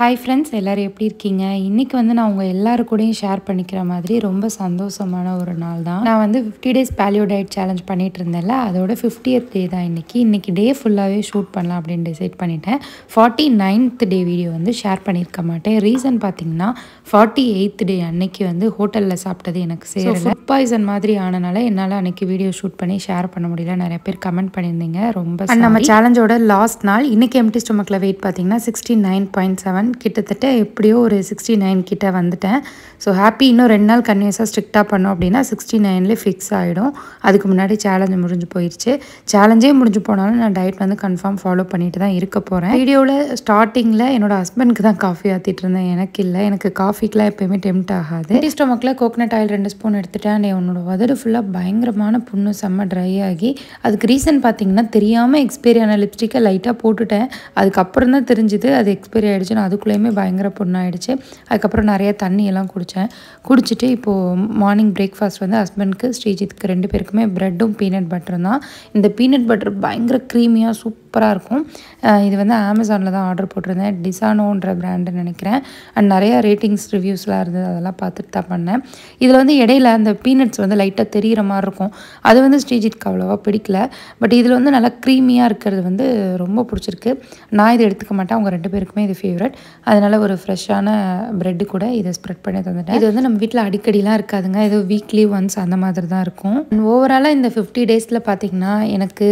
hi friends எல்லோரும் எப்படி இருக்கீங்க இன்றைக்கி வந்து நான் உங்கள் எல்லாரு கூடயும் ஷேர் பண்ணிக்கிற மாதிரி ரொம்ப சந்தோஷமான ஒரு நாள் தான் நான் வந்து fifty days paleo diet challenge பண்ணிகிட்டு இருந்தேன்ல அதோட ஃபிஃப்டியத் டே தான் இன்றைக்கி இன்றைக்கி டே ஃபுல்லாகவே ஷூட் பண்ணலாம் அப்படின்னு டிசைட் பண்ணிட்டேன் ஃபார்ட்டி நைன்த் டே வீடியோ வந்து ஷேர் பண்ணியிருக்க மாட்டேன் ரீசன் பார்த்தீங்கன்னா ஃபார்ட்டி எயித் டே அன்னைக்கு வந்து ஹோட்டலில் சாப்பிட்டது எனக்கு சேரல ஃபுட் பாய்சன் மாதிரி ஆனனால என்னால் அன்றைக்கி வீடியோ ஷூட் பண்ணி ஷேர் பண்ண முடியல நிறைய பேர் கமெண்ட் பண்ணியிருந்தீங்க ரொம்ப நம்ம சேலஞ்சோட லாஸ்ட் நாள் இன்றைக்கி எம்டி ஸ்டொமக்கில் வெயிட் பார்த்தீங்கன்னா sixty nine point seven one கிட்டத்தட்ட எப்படியோ ஒரு சிக்ஸ்டி நைன் கிட்டே வந்துட்டேன் ஸோ ஹாப்பி இன்னும் ரெண்டு நாள் கன்வியூஸாக ஸ்ட்ரிக்டாக பண்ணோம் அப்படின்னா சிக்ஸ்டி நைன்லேயே ஃபிக்ஸ் ஆகிடும் அதுக்கு முன்னாடி சேலஞ்ச் முடிஞ்சு போயிடுச்சு சேலஞ்சே முடிஞ்சு போனாலும் நான் டயட் வந்து கன்ஃபார்ம் ஃபாலோ பண்ணிட்டு தான் இருக்க போகிறேன் வீடியோவில் ஸ்டார்டிங்கில் என்னோடய ஹஸ்பண்ட்க்கு தான் காஃபி ஆற்றிட்டு இருந்தேன் எனக்கு இல்லை எனக்கு காஃபிக்கெலாம் எப்போயுமே டெம்ட் ஆகாது டீ ஸ்டொமக்கில் கோகனட் ஆயில் ரெண்டு ஸ்பூன் எடுத்துட்டேன் என்னோடய வதடு ஃபுல்லாக பயங்கரமான புண்ணு செம்ம ட்ரை ஆகி அதுக்கு ரீசன் பார்த்தீங்கன்னா தெரியாமல் எக்ஸ்பீரியான லிப்ஸ்டிக்கை லைட்டாக போட்டுட்டேன் அதுக்கப்புறம் தான் தெரிஞ்சுது அது எக்ஸ்பீரி ஆகிடுச்சு நான் அது அதுக்குள்ளேயுமே பயங்கர பொண்ணாயிடுச்சு அதுக்கப்புறம் நிறைய தண்ணியெல்லாம் குடித்தேன் குடிச்சிட்டு இப்போது மார்னிங் பிரேக்ஃபாஸ்ட் வந்து ஹஸ்பண்ட்க்கு ஸ்ரீஜித்துக்கு ரெண்டு பேருக்குமே ப்ரெட்டும் பீனட் பட்டரும் தான் இந்த பீனட் பட்டர் பயங்கர க்ரீமியாக சூப்பராக இருக்கும் இது வந்து அமேசானில் தான் ஆர்டர் போட்டிருந்தேன் டிசானோன்ற பிராண்டு நினைக்கிறேன் அண்ட் நிறையா ரேட்டிங்ஸ் ரிவ்யூஸ்லாம் இருந்தது அதெல்லாம் பார்த்துட்டு தான் பண்ணேன் இதில் வந்து இடையில அந்த பீனட்ஸ் வந்து லைட்டாக தெரிகிற மாதிரி இருக்கும் அது வந்து ஸ்ரீஜித்க்கு அவ்வளோவா பிடிக்கல பட் இதில் வந்து நல்லா க்ரீமியாக இருக்கிறது வந்து ரொம்ப பிடிச்சிருக்கு நான் இதை எடுத்துக்க மாட்டேன் அவங்க ரெண்டு பேருக்குமே இது ஃபேவரட் அதனால் ஒரு ஃப்ரெஷ்ஷான ப்ரெட்டு கூட இதை ஸ்ப்ரெட் பண்ணி தந்துட்டேன் இது வந்து நம்ம வீட்டில் அடிக்கடிலாம் இருக்காதுங்க ஏதோ வீக்லி ஒன்ஸ் அந்த மாதிரி தான் இருக்கும் ஓவராலாக இந்த ஃபிஃப்டி டேஸில் பார்த்திங்கன்னா எனக்கு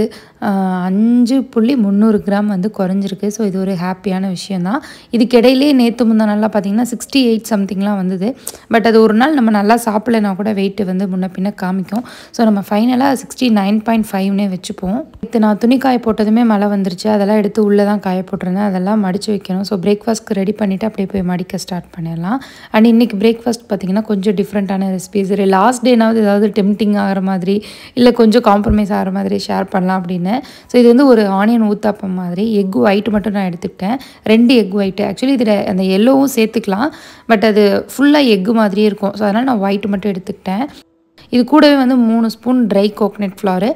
அஞ்சு புள்ளி முந்நூறு கிராம் வந்து குறைஞ்சிருக்கு ஸோ இது ஒரு ஹாப்பியான விஷயந்தான் இதுக்கிடையிலே நேற்று முந்தா நாளில் பார்த்திங்கன்னா சிக்ஸ்டி எயிட் சம்திங்லாம் வந்தது பட் அது ஒரு நாள் நம்ம நல்லா சாப்பிடலைனா கூட வெயிட்டு வந்து முன்ன பின்ன காமிக்கும் ஸோ நம்ம ஃபைனலாக சிக்ஸ்டி நைன் பாயிண்ட் ஃபைவ்னே வச்சுப்போம் இது நான் துணி காய போட்டதுமே மழை வந்துருச்சு அதெல்லாம் எடுத்து உள்ளே தான் காய போட்டிருந்தேன் அதெல்லாம் மடித்து வைக்கணும் ஸோ பிரேக்ஃபாஸ்ட் பிரேக்ஃபாஸ்ட்க்கு ரெடி பண்ணிவிட்டு அப்படியே போய் மடிக்க ஸ்டார்ட் பண்ணிடலாம் அண்ட் இன்றைக்கி பிரேக்ஃபாஸ்ட் பார்த்திங்கன்னா கொஞ்சம் டிஃப்ரெண்ட்டான ரெசிபிஸ் லாஸ்ட் டேனாவது ஏதாவது டெம்டிங் ஆகிற மாதிரி இல்லை கொஞ்சம் காம்ப்ரமைஸ் ஆகிற மாதிரி ஷேர் பண்ணலாம் அப்படின்னு ஸோ இது வந்து ஒரு ஆனியன் ஊத்தாப்பம் மாதிரி எக் ஒயிட் மட்டும் நான் எடுத்துக்கிட்டேன் ரெண்டு எக் ஒயிட்டு ஆக்சுவலி இதில் அந்த எல்லோவும் சேர்த்துக்கலாம் பட் அது ஃபுல்லாக எக்கு மாதிரியே இருக்கும் ஸோ அதனால் நான் ஒயிட் மட்டும் எடுத்துக்கிட்டேன் இது கூடவே வந்து மூணு ஸ்பூன் ட்ரை கோக்னட் ஃப்ளாரு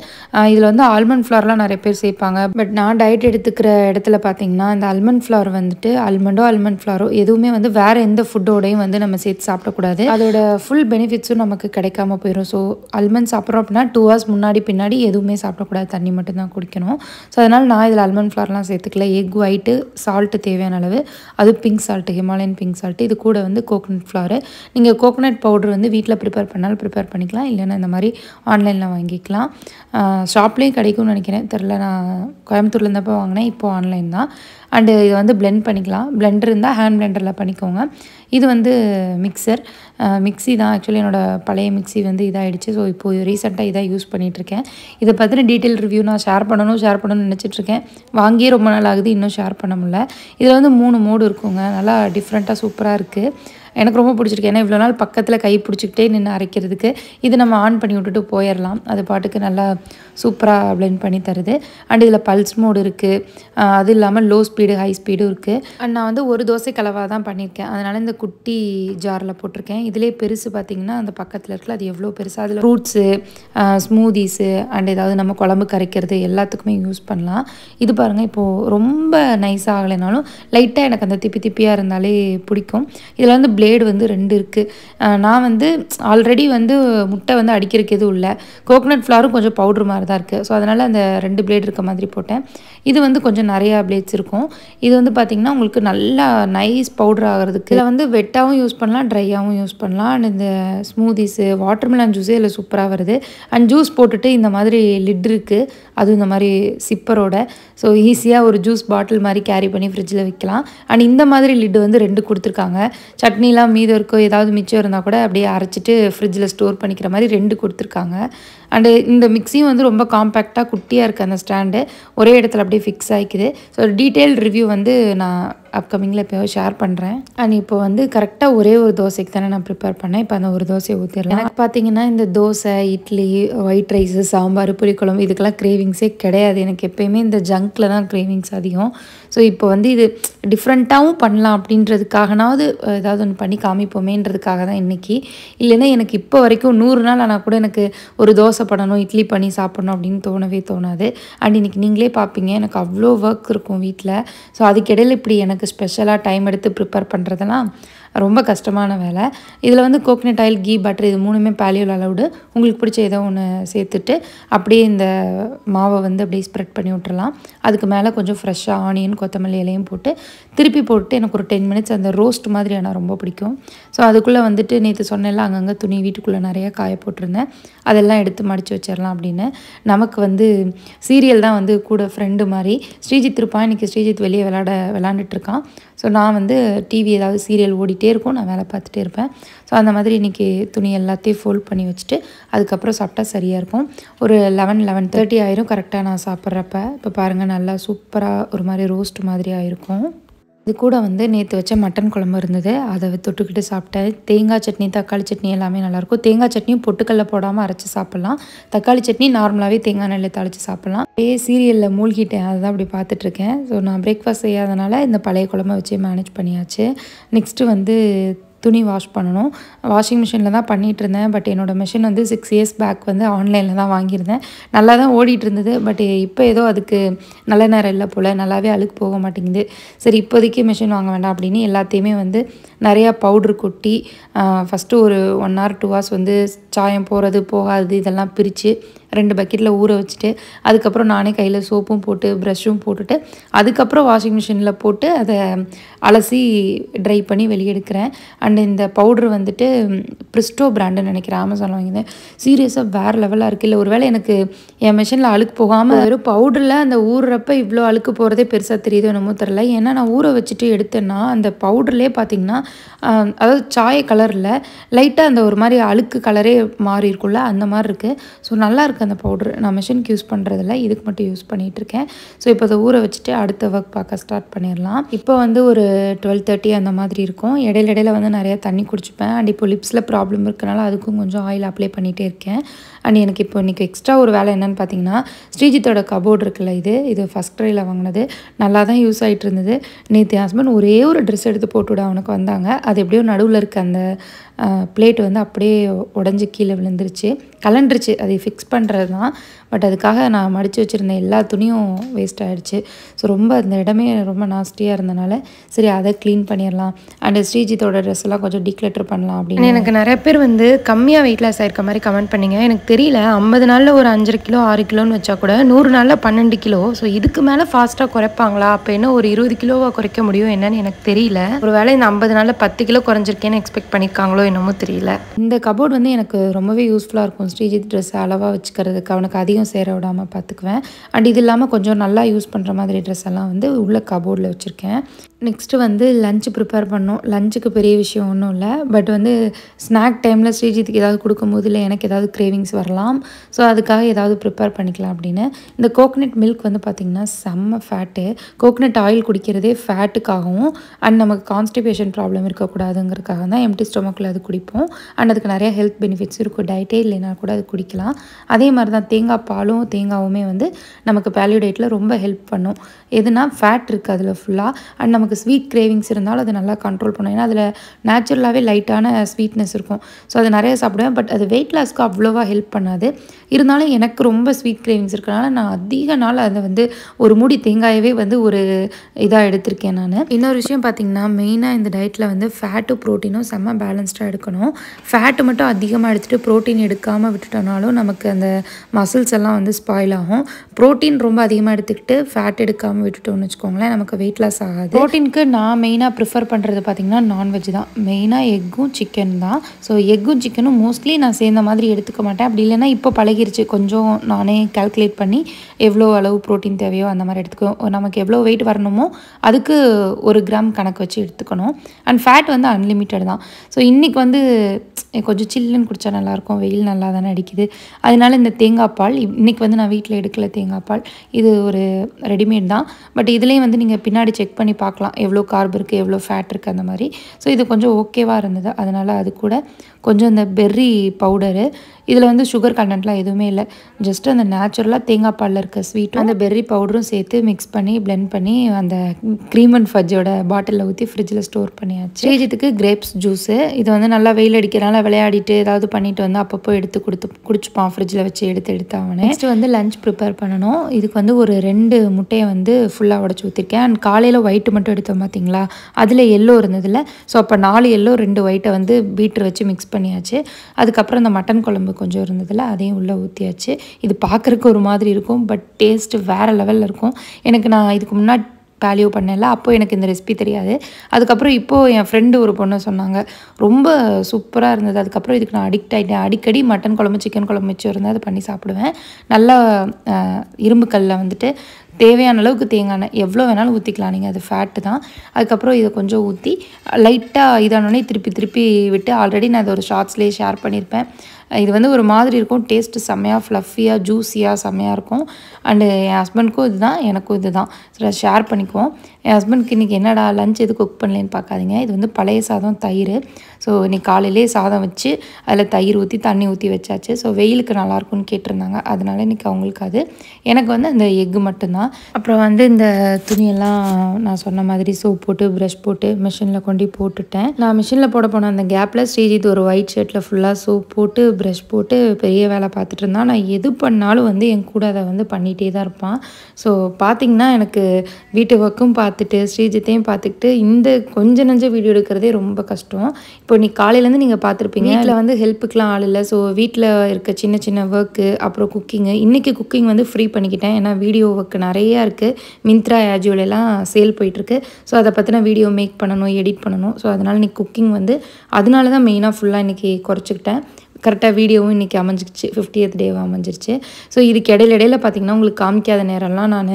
இதில் வந்து ஆல்மண்ட் ஃப்ளார்லாம் நிறைய பேர் சேர்ப்பாங்க பட் நான் டயட் எடுத்துக்கிற இடத்துல பார்த்தீங்கன்னா இந்த அல்மண்ட் ஃப்ளார் வந்துட்டு அல்மண்டோ அல்மண்ட் ஃப்ளாரோ எதுவுமே வந்து வேறு எந்த ஃபுட்டோடையும் வந்து நம்ம சேர்த்து சாப்பிடக்கூடாது அதோட ஃபுல் பெனிஃபிட்ஸும் நமக்கு கிடைக்காம போயிடும் ஸோ அல்மண்ட் சாப்பிட்றோம் அப்படின்னா டூ ஹவர்ஸ் முன்னாடி பின்னாடி எதுவுமே சாப்பிடக்கூடாது தண்ணி மட்டும்தான் குடிக்கணும் ஸோ அதனால் நான் இதில் அல்மண்ட் ஃப்ளார்லாம் சேர்த்துக்கல எக் ஒயிட்டு சால்ட்டு தேவையான அளவு அது pink salt Himalayan pink salt இது கூட வந்து கோகனட் ஃப்ளாரு நீங்கள் கோகனட் பவுடர் வந்து வீட்டில் ப்ரிப்பேர் பண்ணாலும் ப்ரிப்பேர் பண்ணிக்கலாம் வாங்கிக்கலாம் இல்லைன்னா இந்த மாதிரி ஆன்லைனில் வாங்கிக்கலாம் ஷாப்லேயும் கிடைக்கும்னு நினைக்கிறேன் தெரில நான் கோயம்புத்தூரில் இருந்தப்போ வாங்கினேன் இப்போது ஆன்லைன் தான் அண்டு இதை வந்து பிளெண்ட் பண்ணிக்கலாம் பிளெண்டர் இருந்தால் ஹேண்ட் பிளெண்டரில் பண்ணிக்கோங்க இது வந்து மிக்சர் மிக்சி தான் ஆக்சுவலி என்னோடய பழைய மிக்சி வந்து இதாகிடுச்சு ஸோ இப்போது ரீசெண்டாக இதாக யூஸ் பண்ணிகிட்ருக்கேன் இதை பற்றின டீட்டெயில் ரிவ்யூ நான் ஷேர் பண்ணணும் ஷேர் பண்ணணும்னு நினச்சிட்ருக்கேன் வாங்கியே ரொம்ப நாள் ஆகுது இன்னும் ஷேர் பண்ண முடில இதில் வந்து மூணு மோடு இருக்குங்க நல்லா டிஃப்ரெண்ட்டாக சூப்பராக இருக்குது எனக்கு ரொம்ப பிடிச்சிருக்கு ஏன்னா இவ்வளோ நாள் பக்கத்தில் கை பிடிச்சிக்கிட்டே நின்று அரைக்கிறதுக்கு இது நம்ம ஆன் பண்ணி விட்டுட்டு போயிடலாம் அது பாட்டுக்கு நல்லா சூப்பராக பிளெண்ட் பண்ணி தருது அண்ட் இதில் பல்ஸ் மோடு இருக்குது அது இல்லாமல் லோ ஸ்பீடு ஹை ஸ்பீடும் இருக்குது அண்ட் நான் வந்து ஒரு தோசை கலவாக தான் பண்ணியிருக்கேன் அதனால் இந்த குட்டி ஜாரில் போட்டிருக்கேன் இதிலே பெருசு பார்த்திங்கன்னா அந்த பக்கத்தில் இருக்குல்ல அது எவ்வளோ பெருசாக அதில் ஃப்ரூட்ஸு ஸ்மூதிஸு அண்ட் ஏதாவது நம்ம குழம்பு கரைக்கிறது எல்லாத்துக்குமே யூஸ் பண்ணலாம் இது பாருங்கள் இப்போது ரொம்ப நைஸ் ஆகலைனாலும் லைட்டாக எனக்கு அந்த திப்பி திப்பியாக இருந்தாலே பிடிக்கும் இதில் வந்து பிளேடு வந்து ரெண்டு இருக்குது நான் வந்து ஆல்ரெடி வந்து முட்டை வந்து அடிக்கிறதுக்கு எதுவும் இல்லை கோகோனட் ஃப்ளாரும் கொஞ்சம் பவுட்ரு மாதிரி தான் இருக்குது ஸோ அதனால் அந்த ரெண்டு பிளேட் இருக்க மாதிரி போட்டேன் இது வந்து கொஞ்சம் நிறையா பிளேட்ஸ் இருக்கும் இது வந்து பார்த்திங்கன்னா உங்களுக்கு நல்லா நைஸ் பவுடர் ஆகிறதுக்கு இதில் வந்து வெட்டாகவும் யூஸ் பண்ணலாம் ட்ரையாகவும் யூஸ் பண்ணலாம் அண்ட் இந்த ஸ்மூதிஸு வாட்டர்மெலன் ஜூஸே இதில் சூப்பராக வருது அண்ட் ஜூஸ் போட்டுட்டு இந்த மாதிரி லிட் இருக்குது அதுவும் இந்த மாதிரி சிப்பரோட ஸோ ஈஸியாக ஒரு ஜூஸ் பாட்டில் மாதிரி கேரி பண்ணி ஃப்ரிட்ஜில் வைக்கலாம் அண்ட் இந்த மாதிரி லிட்டு வந்து ரெண்டு கொடுத்துருக்காங்க சட்னிலாம் மீதம் இருக்கோ ஏதாவது மிச்சம் இருந்தால் கூட அப்படியே அரைச்சிட்டு ஃப்ரிட்ஜில் ஸ்டோர் பண்ணிக்கிற மாதிரி ரெண்டு கொடுத்துருக்காங்க அண்டு இந்த மிக்சியும் வந்து ரொம்ப ரொம்ப காம்பேக்டாக குட்டியாக இருக்குது அந்த ஸ்டாண்டு ஒரே இடத்துல அப்படியே ஃபிக்ஸ் ஆகிக்குது ஸோ டீட்டெயில் ரிவ்யூ வந்து நான் அப்கமிங்கில் எப்போயோ ஷேர் பண்ணுறேன் அண்ட் இப்போ வந்து கரெக்டாக ஒரே ஒரு தோசைக்கு தானே நான் ப்ரிப்பேர் பண்ணேன் இப்போ அந்த ஒரு தோசையை ஊற்றிடுறேன் எனக்கு பார்த்தீங்கன்னா இந்த தோசை இட்லி ஒயிட் ரைஸ் சாம்பார் புளிக்குழம்பு இதுக்கெல்லாம் கிரேவிங்ஸே கிடையாது எனக்கு எப்போயுமே இந்த ஜங்க்கில் தான் கிரேவிங்ஸ் அதிகம் ஸோ இப்போ வந்து இது டிஃப்ரெண்ட்டாகவும் பண்ணலாம் அப்படின்றதுக்காகனாவது ஏதாவது ஒன்று பண்ணி காமிப்போமேன்றதுக்காக தான் இன்றைக்கி இல்லைன்னா எனக்கு இப்போ வரைக்கும் நூறு நாள் ஆனால் கூட எனக்கு ஒரு தோசை பண்ணணும் இட்லி பண்ணி சாப்பிடணும் அப்படின்னு தோணவே தோணாது அண்ட் இன்றைக்கி நீங்களே பார்ப்பீங்க எனக்கு அவ்வளோ ஒர்க் இருக்கும் வீட்டில் ஸோ அதுக்கிடையில் இப்படி எனக்கு எனக்கு ஸ்பெஷலாக டைம் எடுத்து ப்ரிப்பேர் பண்ணுறதுனா ரொம்ப கஷ்டமான வேலை இதில் வந்து கோகனட் ஆயில் கீ பட்டர் இது மூணுமே பேலியூல் அலவுடு உங்களுக்கு பிடிச்ச ஏதோ ஒன்று சேர்த்துட்டு அப்படியே இந்த மாவை வந்து அப்படியே ஸ்ப்ரெட் பண்ணி விட்டுறலாம் அதுக்கு மேலே கொஞ்சம் ஃப்ரெஷ்ஷாக ஆனியன் கொத்தமல்லி இலையும் போட்டு திருப்பி போட்டு எனக்கு ஒரு டென் மினிட்ஸ் அந்த ரோஸ்ட் மாதிரி ஆனால் ரொம்ப பிடிக்கும் ஸோ அதுக்குள்ளே வந்துட்டு நேற்று சொன்னேன்ல அங்கங்கே துணி வீட்டுக்குள்ளே நிறையா காய போட்டிருந்தேன் அதெல்லாம் எடுத்து மடித்து வச்சிடலாம் அப்படின்னு நமக்கு வந்து சீரியல் தான் வந்து கூட ஃப்ரெண்டு மாதிரி ஸ்ரீஜித் இருப்பான் இன்றைக்கி ஸ்ரீஜித் வெளியே விளாட விளாண்டுட்ருக்கான் ஸோ நான் வந்து டிவி ஏதாவது சீரியல் ஓடி போயிட்டே இருக்கும் நான் வேலை பார்த்துட்டே இருப்பேன் ஸோ அந்த மாதிரி இன்றைக்கி துணி எல்லாத்தையும் ஃபோல்ட் பண்ணி வச்சுட்டு அதுக்கப்புறம் சாப்பிட்டா சரியாக இருக்கும் ஒரு லெவன் லெவன் தேர்ட்டி ஆயிரும் கரெக்டாக நான் சாப்பிட்றப்ப இப்போ பாருங்கள் நல்லா சூப்பராக ஒரு மாதிரி ரோஸ்ட் மாதிரி ஆயிருக்கும் இது கூட வந்து நேற்று வச்ச மட்டன் குழம்பு இருந்தது அதை தொட்டுக்கிட்டு சாப்பிட்டேன் தேங்காய் சட்னி தக்காளி சட்னி எல்லாமே நல்லாயிருக்கும் தேங்காய் சட்னியும் பொட்டுக்கல்ல போடாமல் அரைச்சி சாப்பிட்லாம் தக்காளி சட்னி நார்மலாகவே தேங்காய் நெல்லை தாளித்து சாப்பிட்லாம் அப்படியே சீரியலில் மூழ்கிட்டேன் அதை தான் அப்படி பார்த்துட்ருக்கேன் ஸோ நான் பிரேக்ஃபாஸ்ட் செய்யாதனால இந்த பழைய குழம்பை வச்சு மேனேஜ் பண்ணியாச்சு நெக்ஸ்ட்டு வந்து துணி வாஷ் பண்ணணும் வாஷிங் மிஷினில் தான் பண்ணிகிட்டு இருந்தேன் பட் என்னோடய மிஷின் வந்து சிக்ஸ் இயர்ஸ் பேக் வந்து ஆன்லைனில் தான் வாங்கியிருந்தேன் நல்லா தான் ஓடிட்டு இருந்தது பட் இப்போ ஏதோ அதுக்கு நல்ல நேரம் இல்லை போல் நல்லாவே அழுக்கு போக மாட்டேங்குது சரி இப்போதைக்கு மிஷின் வாங்க வேண்டாம் அப்படின்னு எல்லாத்தையுமே வந்து நிறையா பவுட்ரு கொட்டி ஃபஸ்ட்டு ஒரு ஒன் ஹவர் டூ ஹவர்ஸ் வந்து சாயம் போகிறது போகாது இதெல்லாம் பிரித்து ரெண்டு பக்கெட்டில் ஊற வச்சுட்டு அதுக்கப்புறம் நானே கையில் சோப்பும் போட்டு ப்ரஷ்ஷும் போட்டுட்டு அதுக்கப்புறம் வாஷிங் மிஷினில் போட்டு அதை அலசி ட்ரை பண்ணி வெளியெடுக்கிறேன் அண்ட் இந்த பவுட்ரு வந்துட்டு பிரிஸ்டோ பிராண்டுன்னு நினைக்கிறேன் அமேசான் வாங்கினேன் சீரியஸாக வேறு லெவலாக இருக்குது இல்லை ஒருவேளை எனக்கு என் மிஷினில் அழுக்கு போகாமல் வெறும் பவுடரில் அந்த ஊறுறப்ப இவ்வளோ அழுக்கு போகிறதே பெருசாக தெரியுது என்னமோ தெரில ஏன்னா நான் ஊற வச்சுட்டு எடுத்தேன்னா அந்த பவுடர்லேயே பார்த்திங்கன்னா அதாவது சாய கலரில் லைட்டாக அந்த ஒரு மாதிரி அழுக்கு கலரே மாறி இருக்கும்ல அந்த மாதிரி இருக்குது ஸோ நல்லா இருக்குது அந்த பவுட்ரு நான் மிஷினுக்கு யூஸ் பண்ணுறதில்ல இதுக்கு மட்டும் யூஸ் பண்ணிகிட்ருக்கேன் ஸோ இப்போ அதை ஊற வச்சுட்டு அடுத்த ஒர்க் பார்க்க ஸ்டார்ட் பண்ணிடலாம் இப்போ வந்து ஒரு டுவெல் தேர்ட்டி அந்த மாதிரி இருக்கும் இடையில இடையில வந்து நிறையா தண்ணி குடிச்சுப்பேன் அண்ட் இப்போ லிப்ஸில் ப்ராப்ளம் இருக்கனால அதுக்கும் கொஞ்சம் ஆயில் அப்ளை பண்ணிகிட்டே இருக்கேன் அண்ட் எனக்கு இப்போ இன்றைக்கி எக்ஸ்ட்ரா ஒரு வேலை என்னென்னு பார்த்தீங்கன்னா ஸ்ரீஜித்தோட கபோர்டு இருக்குல்ல இது இது ஃபஸ்ட் ட்ரையில் வாங்கினது நல்லா தான் யூஸ் ஆகிட்டு இருந்தது நேற்று ஹஸ்பண்ட் ஒரே ஒரு ட்ரெஸ் எடுத்து போட்டுவிட அவனுக்கு வந்தாங்க அது எப்படியோ நடுவில் இருக்க அந்த பிளேட் வந்து அப்படியே உடஞ்சி கீழே விழுந்துருச்சு கலண்டுருச்சு அதை ஃபிக்ஸ் பண்ணுறது தான் பட் அதுக்காக நான் மடித்து வச்சுருந்த எல்லா துணியும் வேஸ்ட் ஆகிடுச்சு ஸோ ரொம்ப அந்த இடமே ரொம்ப நாஸ்டியாக இருந்தனால சரி அதை க்ளீன் பண்ணிடலாம் அண்ட் ஸ்ரீஜித்தோட ட்ரெஸ் எல்லாம் கொஞ்சம் டிக்ளெட்டர் பண்ணலாம் அப்படின்னு எனக்கு நிறைய பேர் வந்து கம்மியாக வெயிட் லாஸ் ஆகிருக்க மாதிரி கமெண்ட் பண்ணிங்க எனக்கு தெரியல ஐம்பது நாளில் ஒரு அஞ்சரை கிலோ ஆறு கிலோன்னு வச்சா கூட நூறு நாளில் பன்னெண்டு கிலோ ஸோ இதுக்கு மேலே ஃபாஸ்ட்டாக குறைப்பாங்களா அப்போ என்ன ஒரு இருபது கிலோவாக குறைக்க முடியும் என்னன்னு எனக்கு தெரியல ஒரு வேளை இந்த ஐம்பது நாளில் பத்து கிலோ குறைஞ்சிருக்கேன்னு எக்ஸ்பெக்ட் பண்ணியிருக்காங்களோ என்னமோ தெரியல இந்த கபோர்ட் வந்து எனக்கு ரொம்பவே யூஸ்ஃபுல்லாக இருக்கும் ஸ்ரீஜித் ட்ரெஸ் அளவாக வச்சுக்கிறதுக்கு அவனுக்கு அதிகம் எதையும் சேர விடாமல் பார்த்துக்குவேன் அண்ட் இது இல்லாமல் கொஞ்சம் நல்லா யூஸ் பண்ணுற மாதிரி ட்ரெஸ் எல்லாம் வந்து உள்ளே கபோர்டில் வச்சுருக்கேன் நெக்ஸ்ட்டு வந்து லஞ்ச் ப்ரிப்பேர் பண்ணோம் லஞ்சுக்கு பெரிய விஷயம் ஒன்றும் இல்லை பட் வந்து ஸ்நாக் டைமில் ஸ்ரீஜித்துக்கு ஏதாவது கொடுக்கும்போது இல்லை எனக்கு ஏதாவது கிரேவிங்ஸ் வரலாம் ஸோ அதுக்காக ஏதாவது ப்ரிப்பேர் பண்ணிக்கலாம் அப்படின்னு இந்த கோகனட் மில்க் வந்து பார்த்திங்கன்னா செம்ம ஃபேட்டு கோகனட் ஆயில் குடிக்கிறதே ஃபேட்டுக்காகவும் அண்ட் நமக்கு கான்ஸ்டிபேஷன் ப்ராப்ளம் இருக்கக்கூடாதுங்கிறதுக்காக தான் எம்டி ஸ்டொமக்கில் அது குடிப்போம் அண்ட் அதுக்கு நிறைய ஹெல்த் பெனிஃபிட்ஸ் இருக்கும் டயட்டே இல்லைனா கூட அது குடிக்கலாம் அதே மாதிரி தான் தேங்காய் பாலும் தேங்காவுமே வந்து நமக்கு பேலியூடேட்டில் ரொம்ப ஹெல்ப் பண்ணும் எதுனா ஃபேட் இருக்குது அதில் ஃபுல்லாக அண்ட் நமக்கு ஸ்வீட் கிரேவிங்ஸ் இருந்தாலும் அதை நல்லா கண்ட்ரோல் பண்ணும் ஏன்னா அதில் நேச்சுரலாகவே லைட்டான ஸ்வீட்னஸ் இருக்கும் ஸோ அதை நிறைய சாப்பிடுவேன் பட் அது வெயிட் லாஸ்க்கு அவ்வளோவா ஹெல்ப் பண்ணாது இருந்தாலும் எனக்கு ரொம்ப ஸ்வீட் கிரேவிங்ஸ் இருக்கிறனால நான் அதிக நாள் அதை வந்து ஒரு மூடி தேங்காயவே வந்து ஒரு இதாக எடுத்திருக்கேன் நான் இன்னொரு விஷயம் பார்த்திங்கன்னா மெயினாக இந்த டயட்டில் வந்து ஃபேட்டும் ப்ரோட்டீனும் செம்ம பேலன்ஸ்டாக எடுக்கணும் ஃபேட்டு மட்டும் அதிகமாக எடுத்துகிட்டு ப்ரோட்டீன் எடுக்காமல் விட்டுட்டோம்னாலும் நமக்கு அந்த மசில்ஸ் எல்லாம் வந்து ஸ்பாயில் ஆகும் ப்ரோட்டீன் ரொம்ப அதிகமாக எடுத்துக்கிட்டு ஃபேட் எடுக்காமல் விட்டுட்டோம்னு வச்சுக்கோங்களேன் நமக்கு வெயிட் லாஸ் ஆகாது ப்ரோட்டீனுக்கு நான் மெயினாக ப்ரிஃபர் பண்ணுறது பார்த்திங்கன்னா நான்வெஜ் தான் மெயினாக எக்கும் சிக்கன் தான் ஸோ எக்கும் சிக்கனும் மோஸ்ட்லி நான் சேர்ந்த மாதிரி எடுத்துக்க மாட்டேன் அப்படி இல்லைன்னா இப்போ பழகிருச்சு கொஞ்சம் நானே கேல்குலேட் பண்ணி எவ்வளோ அளவு ப்ரோட்டீன் தேவையோ அந்த மாதிரி எடுத்துக்கோ நமக்கு எவ்வளோ வெயிட் வரணுமோ அதுக்கு ஒரு கிராம் கணக்கு வச்சு எடுத்துக்கணும் அண்ட் ஃபேட் வந்து அன்லிமிட்டட் தான் ஸோ இன்றைக்கி வந்து கொஞ்சம் சில்லுன்னு குடித்தா நல்லாயிருக்கும் வெயில் நல்லா தானே அடிக்குது அதனால இந்த தேங்காய் பால் இன்றைக்கி வந்து நான் வீட்டில் எடுக்கல தேங்காய் பால் இது ஒரு ரெடிமேட் தான் பட் இதுலேயும் வந்து நீங்கள் பின்னாடி செக் பண்ணி பார்க்கலாம் எவ்வளோ கார்பு இருக்குது எவ்வளோ ஃபேட் இருக்குது அந்த மாதிரி ஸோ இது கொஞ்சம் ஓகேவாக இருந்தது அதனால் அது கூட கொஞ்சம் இந்த பெர்ரி பவுடரு இதில் வந்து சுகர் கண்டென்ட்லாம் எதுவுமே இல்லை ஜஸ்ட் அந்த நேச்சுரலாக தேங்காய் பாலில் இருக்க ஸ்வீட்டும் அந்த பெர்ரி பவுடரும் சேர்த்து மிக்ஸ் பண்ணி பிளெண்ட் பண்ணி அந்த க்ரீம் அண்ட் ஃபஜ்ஜோட பாட்டிலில் ஊற்றி ஃப்ரிட்ஜில் ஸ்டோர் பண்ணியாச்சு ஸ்ரீஜித்துக்கு கிரேப்ஸ் ஜூஸு இது வந்து நல்லா வெயில் அடிக்கிறனால விளையாடிட்டு ஏதாவது பண்ணிட்டு வந்து அப்பப்போ எடுத்து கொடுத்து குடிச்சுப்பான் ஃப்ரிட்ஜில் வச்சு எடுத்து எடுத்து அவனை நெக்ஸ்ட் வந்து லஞ்ச் ப்ரிப்பேர் பண்ணணும் இதுக்கு வந்து ஒரு ரெண்டு முட்டையை வந்து ஃபுல்லாக உடச்சி ஊற்றிருக்கேன் அண்ட் காலையில் ஒயிட்டு மட்டும் எடுத்தோம் பார்த்தீங்களா அதில் எல்லோ இருந்ததில்ல ஸோ அப்போ நாலு எல்லோ ரெண்டு ஒயிட்டை வந்து பீட்டர் வச்சு மிக்ஸ் பண்ணியாச்சு அதுக்கப்புறம் இந்த மட்டன் குழம்புக்கு கொஞ்சம் இருந்ததில்ல அதையும் உள்ளே ஊற்றியாச்சு இது பார்க்குறக்கு ஒரு மாதிரி இருக்கும் பட் டேஸ்ட்டு வேறு லெவலில் இருக்கும் எனக்கு நான் இதுக்கு முன்னாடி பேலியோ பண்ணல அப்போது எனக்கு இந்த ரெசிபி தெரியாது அதுக்கப்புறம் இப்போது என் ஃப்ரெண்டு ஒரு பொண்ணு சொன்னாங்க ரொம்ப சூப்பராக இருந்தது அதுக்கப்புறம் இதுக்கு நான் அடிக்ட் ஆகிட்டேன் அடிக்கடி மட்டன் குழம்பு சிக்கன் குழம்பு வச்சு இருந்தால் அதை பண்ணி சாப்பிடுவேன் நல்லா இரும்புக்கல்லில் வந்துட்டு தேவையான அளவுக்கு தேங்காய் எண்ணெய் எவ்வளோ வேணாலும் ஊற்றிக்கலாம் நீங்கள் அது ஃபேட்டு தான் அதுக்கப்புறம் இதை கொஞ்சம் ஊற்றி லைட்டாக இதானோடனே திருப்பி திருப்பி விட்டு ஆல்ரெடி நான் அதை ஒரு ஷார்ட்ஸ்லேயே ஷேர் பண்ணியிருப்பேன் இது வந்து ஒரு மாதிரி இருக்கும் டேஸ்ட்டு செம்மையாக ஃப்ளஃபியாக ஜூஸியாக செம்மையாக இருக்கும் அண்டு என் இது இதுதான் எனக்கும் இதுதான் ஸோ ஷேர் பண்ணிக்குவோம் என் ஹஸ்பண்ட்க்கு இன்றைக்கி என்னடா லஞ்ச் எது குக் பண்ணலேன்னு பார்க்காதீங்க இது வந்து பழைய சாதம் தயிர் ஸோ இன்றைக்கி காலையிலே சாதம் வச்சு அதில் தயிர் ஊற்றி தண்ணி ஊற்றி வச்சாச்சு ஸோ வெயிலுக்கு நல்லாயிருக்கும்னு கேட்டிருந்தாங்க அதனால் இன்றைக்கி அவங்களுக்கு அது எனக்கு வந்து அந்த எக்கு மட்டும்தான் அப்புறம் வந்து இந்த துணியெல்லாம் நான் சொன்ன மாதிரி சோப் போட்டு ப்ரஷ் போட்டு மிஷினில் கொண்டு போட்டுட்டேன் நான் மிஷினில் போட போன அந்த கேப்பில் ஸ்ரீஜித் ஒரு ஒயிட் ஷர்ட்டில் ஃபுல்லாக சோப் போட்டு ப்ரஷ் போட்டு பெரிய வேலை பார்த்துட்டு இருந்தான் நான் எது பண்ணாலும் வந்து என் கூட அதை வந்து பண்ணிகிட்டே தான் இருப்பான் ஸோ பார்த்திங்கன்னா எனக்கு வீட்டு ஒர்க்கும் பார்த்து பார்த்துட்டு ஸ்ரீஜித்தையும் பார்த்துக்கிட்டு இந்த கொஞ்ச நஞ்ச வீடியோ எடுக்கிறதே ரொம்ப கஷ்டம் இப்போ நீ காலையிலேருந்து நீங்கள் பார்த்துருப்பீங்க வீட்டில் வந்து ஹெல்ப்புக்கெலாம் ஆள் இல்லை ஸோ வீட்டில் இருக்க சின்ன சின்ன ஒர்க்கு அப்புறம் குக்கிங்கு இன்றைக்கி குக்கிங் வந்து ஃப்ரீ பண்ணிக்கிட்டேன் ஏன்னா வீடியோ ஒர்க் நிறையா இருக்குது மிந்த்ரா எல்லாம் சேல் போயிட்டுருக்கு ஸோ அதை பற்றின வீடியோ மேக் பண்ணணும் எடிட் பண்ணணும் ஸோ அதனால் இன்றைக்கி குக்கிங் வந்து அதனால தான் மெயினாக ஃபுல்லாக இன்றைக்கி குறைச்சிக்கிட்டேன் கரெக்டாக வீடியோவும் இன்றைக்கி அமைஞ்சிச்சு ஃபிஃப்டியத் டேவாக அமைஞ்சிருச்சு ஸோ இதுக்கு இடையில இடையில பார்த்திங்கன்னா உங்களுக்கு காமிக்காத நேரம்லாம் நான்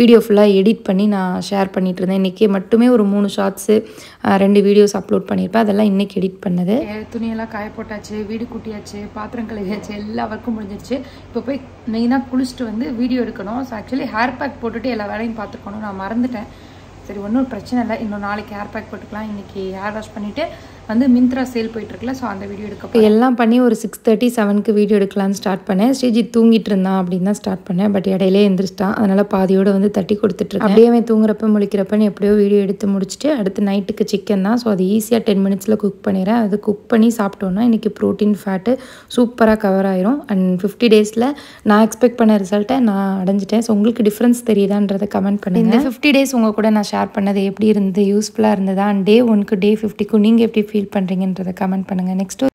வீடியோ ஃபுல்லாக எடிட் பண்ணி நான் ஷேர் பண்ணிகிட்டு இருந்தேன் இன்றைக்கி மட்டுமே ஒரு மூணு ஷார்ட்ஸு ரெண்டு வீடியோஸ் அப்லோட் பண்ணியிருப்பேன் அதெல்லாம் இன்றைக்கி எடிட் பண்ணது துணியெல்லாம் காயப்போட்டாச்சு வீடு குட்டியாச்சு பாத்திரம் கழுவியாச்சு எல்லா ஒர்க்கும் முடிஞ்சிருச்சு இப்போ போய் மெயினாக குளிச்சுட்டு வந்து வீடியோ எடுக்கணும் ஸோ ஆக்சுவலி ஹேர் பேக் போட்டுட்டு எல்லா வேலையும் பார்த்துருக்கணும் நான் மறந்துட்டேன் சரி ஒன்றும் பிரச்சனை இல்லை இன்னும் நாளைக்கு ஹேர் பேக் போட்டுக்கலாம் இன்றைக்கி ஹேர் வாஷ் பண்ணிவிட்டு வந்து மிந்த்ரா சேல் போயிட்டுருக்குல ஸோ அந்த வீடியோ எடுக்க எல்லாம் பண்ணி ஒரு சிக்ஸ் தேர்ட்டி செவனுக்கு வீடியோ எடுக்கலாம்னு ஸ்டார்ட் பண்ணேன் ஸ்ரீஜித் தூங்கிட்டு இருந்தான் அப்படின்னு தான் ஸ்டார்ட் பண்ணேன் பட் இடையிலே எழுந்திரிச்சிட்டான் அதனால் பாதியோடு வந்து தட்டி கொடுத்துட்ருக்கேன் அப்படியே அவன் தூங்குறப்ப முழிக்கிறப்பன்னு எப்படியோ வீடியோ எடுத்து முடிச்சுட்டு அடுத்து நைட்டுக்கு சிக்கன் தான் ஸோ அது ஈஸியாக டென் மினிட்ஸில் குக் பண்ணிடுறேன் அது குக் பண்ணி சாப்பிட்டோன்னா இன்றைக்கி ப்ரோட்டீன் ஃபேட்டு சூப்பராக கவர் ஆயிரும் அண்ட் ஃபிஃப்டி டேஸில் நான் எக்ஸ்பெக்ட் பண்ண ரிசல்ட்டை நான் அடைஞ்சிட்டேன் ஸோ உங்களுக்கு டிஃப்ரென்ஸ் தெரியுதான்றதை கமெண்ட் பண்ணுங்கள் இந்த ஃபிஃப்டி டேஸ் உங்கள் கூட நான் ஷேர் பண்ணது எப்படி இருந்தது யூஸ்ஃபுல்லாக இருந்ததா அண்ட் டே ஒனுக்கு டே ஃபிஃப்டிக்கும் நீங்கள் எப்படி ஃபீல் பண்ணுறீங்கன்றதை கமெண்ட் பண்ணுங்கள் நெக்ஸ்ட்டு